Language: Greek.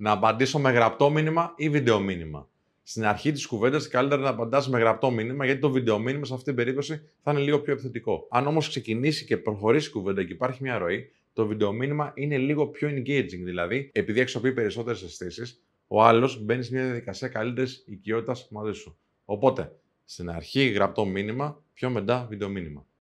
να απαντήσω με γραπτό μήνυμα ή βίντεο μήνυμα. Στην αρχή της κουβέντας, καλύτερα να απαντάς με γραπτό μήνυμα, γιατί το βίντεο μήνυμα σε αυτή την περίπτωση θα είναι λίγο πιο επιθετικό. Αν όμως ξεκινήσει και προχωρήσει η κουβέντα και υπάρχει μια ροή, το βίντεο μήνυμα είναι λίγο πιο engaging. Δηλαδή, επειδή αξιοποιεί περισσότερες αισθήσεις, ο άλλος μπαίνει σε μια διαδικασία καλύτερης οικειότητας μαζί σου. Οπότε, στην αρχή γραπτό μήνυμα, πιο μετά βίντεο μήνυμα.